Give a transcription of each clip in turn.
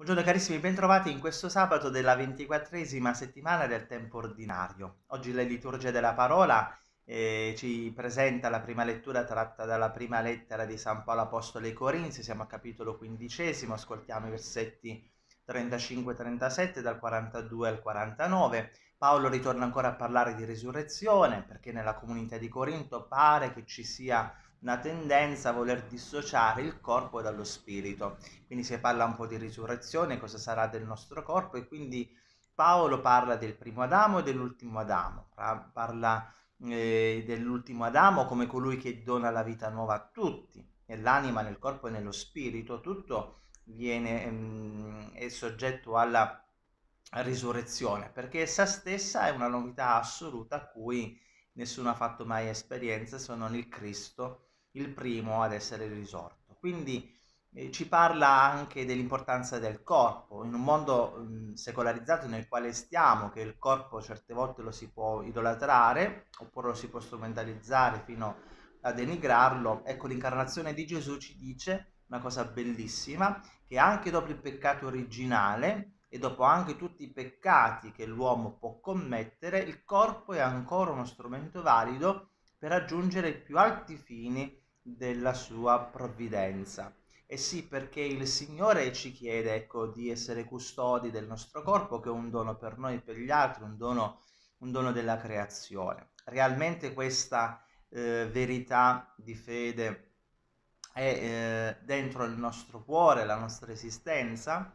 Buongiorno carissimi, bentrovati in questo sabato della ventiquattresima settimana del tempo ordinario. Oggi la liturgia della parola eh, ci presenta la prima lettura tratta dalla prima lettera di San Paolo Apostolo ai Corinzi, siamo a capitolo quindicesimo, ascoltiamo i versetti 35-37 dal 42 al 49. Paolo ritorna ancora a parlare di risurrezione perché nella comunità di Corinto pare che ci sia una tendenza a voler dissociare il corpo dallo spirito. Quindi si parla un po' di risurrezione, cosa sarà del nostro corpo e quindi Paolo parla del primo Adamo e dell'ultimo Adamo, parla eh, dell'ultimo Adamo come colui che dona la vita nuova a tutti, nell'anima, nel corpo e nello spirito, tutto viene, ehm, è soggetto alla risurrezione, perché essa stessa è una novità assoluta a cui nessuno ha fatto mai esperienza se non il Cristo il primo ad essere risorto. Quindi eh, ci parla anche dell'importanza del corpo, in un mondo mh, secolarizzato nel quale stiamo, che il corpo certe volte lo si può idolatrare oppure lo si può strumentalizzare fino a denigrarlo, ecco l'incarnazione di Gesù ci dice una cosa bellissima, che anche dopo il peccato originale, e dopo anche tutti i peccati che l'uomo può commettere, il corpo è ancora uno strumento valido per raggiungere i più alti fini della sua provvidenza. E sì, perché il Signore ci chiede ecco, di essere custodi del nostro corpo, che è un dono per noi e per gli altri, un dono, un dono della creazione. Realmente questa eh, verità di fede è eh, dentro il nostro cuore, la nostra esistenza.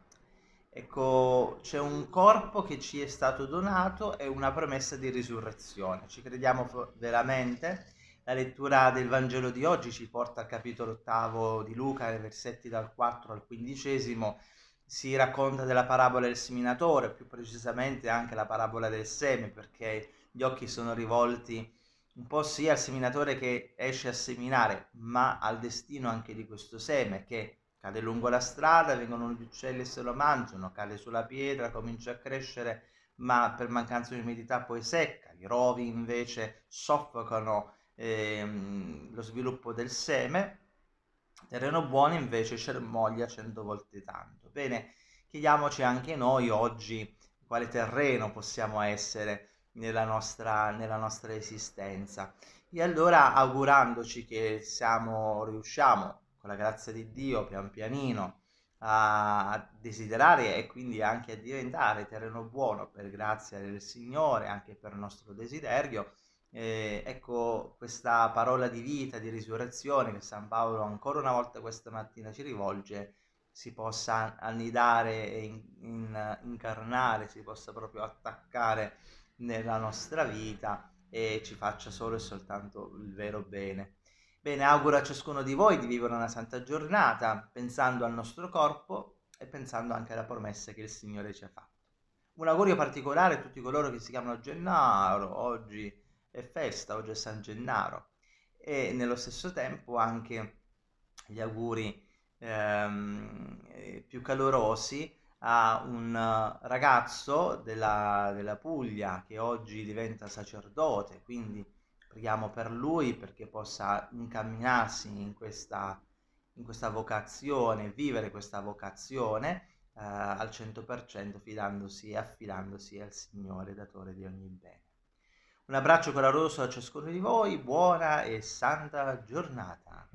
Ecco, c'è un corpo che ci è stato donato e una promessa di risurrezione. Ci crediamo veramente? La lettura del Vangelo di oggi ci porta al capitolo ottavo di Luca, nei versetti dal 4 al 15, si racconta della parabola del seminatore, più precisamente anche la parabola del seme, perché gli occhi sono rivolti un po' sia al seminatore che esce a seminare, ma al destino anche di questo seme che cade lungo la strada, vengono gli uccelli e se lo mangiano, cade sulla pietra, comincia a crescere, ma per mancanza di umidità poi secca. I rovi invece soffocano ehm, lo sviluppo del seme, terreno buono invece cermoglia cento volte tanto. Bene, chiediamoci anche noi oggi quale terreno possiamo essere nella nostra, nella nostra esistenza. E allora augurandoci che siamo, riusciamo, con la grazia di Dio, pian pianino, a desiderare e quindi anche a diventare terreno buono per grazia del Signore, anche per nostro desiderio, eh, ecco questa parola di vita, di risurrezione che San Paolo ancora una volta questa mattina ci rivolge, si possa annidare e in, in, incarnare, si possa proprio attaccare nella nostra vita e ci faccia solo e soltanto il vero bene. Bene, auguro a ciascuno di voi di vivere una santa giornata pensando al nostro corpo e pensando anche alla promessa che il Signore ci ha fatto. Un augurio particolare a tutti coloro che si chiamano Gennaro oggi è festa, oggi è San Gennaro e nello stesso tempo anche gli auguri ehm, eh, più calorosi a un ragazzo della, della Puglia che oggi diventa sacerdote, quindi preghiamo per lui perché possa incamminarsi in questa, in questa vocazione, vivere questa vocazione eh, al 100% fidandosi e affidandosi al Signore, datore di ogni bene. Un abbraccio caloroso a ciascuno di voi, buona e santa giornata.